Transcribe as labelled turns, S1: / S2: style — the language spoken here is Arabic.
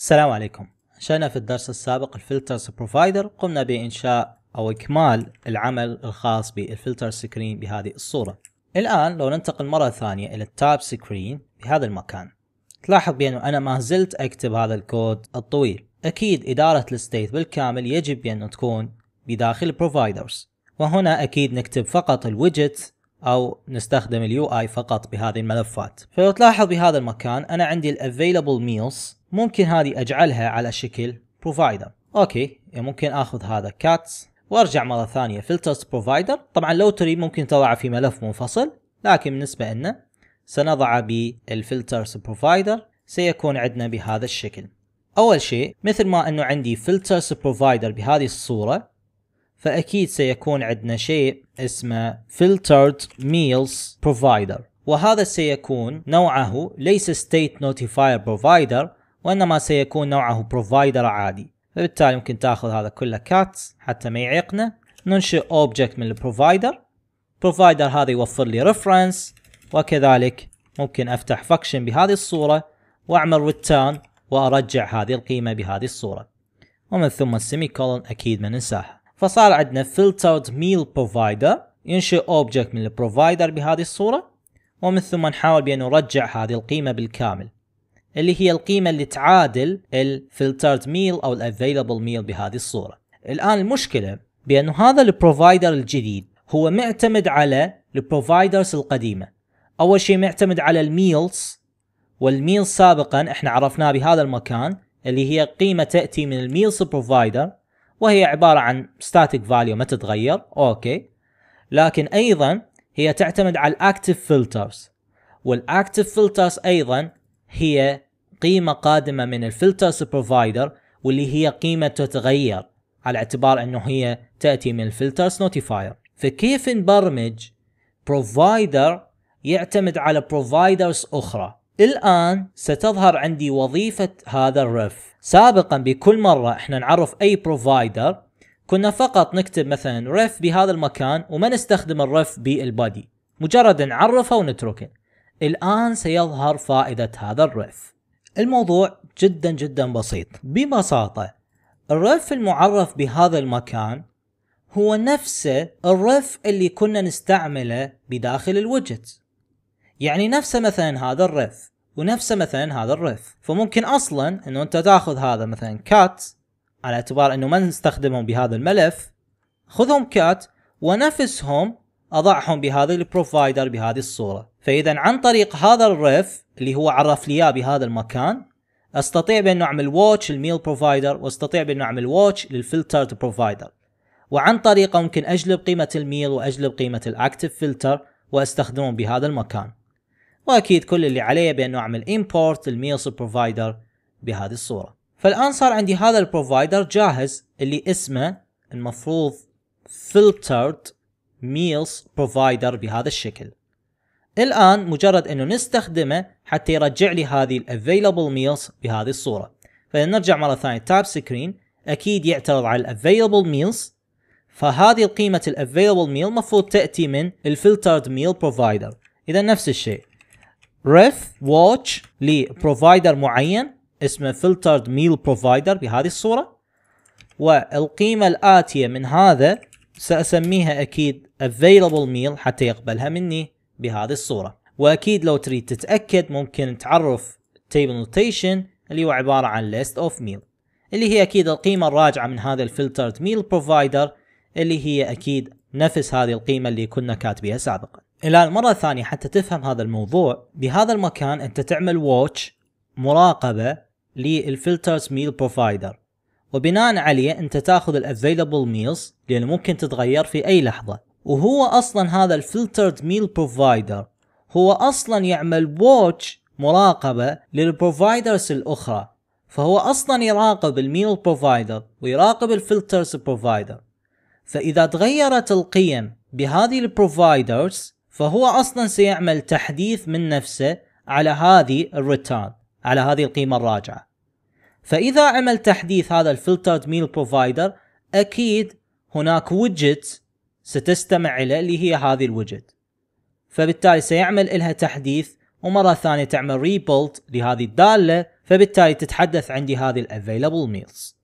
S1: السلام عليكم شأنا في الدرس السابق الفلترز بروفايدر قمنا بإنشاء أو إكمال العمل الخاص بالفلتر سكرين بهذه الصورة الآن لو ننتقل مرة ثانية إلى التاب سكرين بهذا المكان تلاحظ بأنه أنا ما زلت أكتب هذا الكود الطويل أكيد إدارة الستيت بالكامل يجب بأنه تكون بداخل بروفايدرز وهنا أكيد نكتب فقط الويدجت او نستخدم اليو اي فقط بهذه الملفات فلو تلاحظ بهذا المكان انا عندي الافيلبل ميلز ممكن هذه اجعلها على شكل بروفايدر اوكي إيه، ممكن اخذ هذا كاتس وارجع مره ثانيه فلترز بروفايدر طبعا لو تريد ممكن تضعه في ملف منفصل لكن بالنسبه لنا سنضعه بالفلترز بروفايدر سيكون عندنا بهذا الشكل اول شيء مثل ما انه عندي فلترز بروفايدر بهذه الصوره فأكيد سيكون عندنا شيء اسمه filtered meals provider وهذا سيكون نوعه ليس state notifier provider وإنما سيكون نوعه provider عادي فبالتالي ممكن تاخذ هذا كله كات حتى ما يعيقنا ننشئ object من البروفايدر provider هذا يوفر لي Reference وكذلك ممكن افتح Function بهذه الصورة واعمل Return وارجع هذه القيمة بهذه الصورة ومن ثم السيمي كولون اكيد ما ننساها فصار عندنا filtered meal provider ينشئ اوبجكت من البروفايدر بهذه الصورة ومن ثم نحاول بأن نرجع هذه القيمة بالكامل اللي هي القيمة اللي تعادل الفلترد ميل أو الافيلبل ميل بهذه الصورة الآن المشكلة بأنه هذا البروفايدر الجديد هو معتمد على البروفايدرز القديمة أول شيء معتمد على الميلز والميل سابقا احنا عرفناه بهذا المكان اللي هي قيمة تأتي من الميلز بروفايدر وهي عبارة عن static value ما تتغير اوكي لكن ايضا هي تعتمد على الاكتف فلترز والاكتف فلترز ايضا هي قيمة قادمة من الفلترز بروفايدر واللي هي قيمة تتغير على اعتبار انه هي تأتي من الفلترز نوتيفاير فكيف نبرمج بروفايدر يعتمد على بروفايدرز اخرى الآن ستظهر عندي وظيفة هذا الرف سابقا بكل مرة احنا نعرف أي بروفايدر كنا فقط نكتب مثلا رف بهذا المكان وما نستخدم الرف بالبادي مجرد نعرفه ونتركه الآن سيظهر فائدة هذا الرف الموضوع جدا جدا بسيط ببساطة الرف المعرف بهذا المكان هو نفسه الرف اللي كنا نستعمله بداخل الوجت يعني نفسه مثلا هذا الريف ونفسه مثلا هذا الريف فممكن اصلا انه انت تاخذ هذا مثلا كات على اعتبار انه ما نستخدمهم بهذا الملف خذهم كات ونفسهم اضعهم بهذا البروفايدر بهذه الصوره فاذا عن طريق هذا الريف اللي هو عرف لي اياه بهذا المكان استطيع بانه اعمل واتش للميل بروفايدر واستطيع بانه اعمل واتش للفلتر بروفايدر وعن طريقه ممكن اجلب قيمه الميل واجلب قيمه الاكتف فلتر واستخدمهم بهذا المكان واكيد كل اللي علي بانه اعمل امبورت الميلز بروفايدر بهذه الصورة فالان صار عندي هذا البروفايدر جاهز اللي اسمه المفروض filtered meals provider بهذا الشكل الآن مجرد أنه نستخدمه حتى يرجع لي هذه ال available meals بهذه الصورة فنرجع مرة ثانية تاب سكرين أكيد يعترض على ال available meals فهذه قيمة ال available meal مفروض تأتي من الفلترد ميل meal provider إذا نفس الشيء ريف واتش لبروفايدر معين اسمه فلترد ميل بروفايدر بهذه الصورة والقيمة الآتية من هذا سأسميها أكيد available meal حتى يقبلها مني بهذه الصورة وأكيد لو تريد تتأكد ممكن تعرف table notation اللي هو عبارة عن list of ميل اللي هي أكيد القيمة الراجعة من هذا الفلترد ميل بروفايدر اللي هي أكيد نفس هذه القيمة اللي كنا كاتبيها سابقا الان مرة ثانية حتى تفهم هذا الموضوع بهذا المكان انت تعمل واتش مراقبة للفلترز ميل بروفايدر وبناء عليه انت تاخذ الافيلبل ميلز لانه ممكن تتغير في اي لحظة وهو اصلا هذا الفلترد ميل بروفايدر هو اصلا يعمل واتش مراقبة للبروفايدرز الاخرى فهو اصلا يراقب الميل بروفايدر ويراقب الفلترز بروفايدر فاذا تغيرت القيم بهذه البروفايدرز فهو اصلا سيعمل تحديث من نفسه على هذه الريتيرن على هذه القيمه الراجعه فاذا عمل تحديث هذا الفلترد ميل بروفايدر اكيد هناك ويدجت ستستمع اليه اللي هي هذه الويدجت فبالتالي سيعمل لها تحديث ومره ثانيه تعمل ريبولت لهذه الداله فبالتالي تتحدث عندي هذه الافيلابل ميلز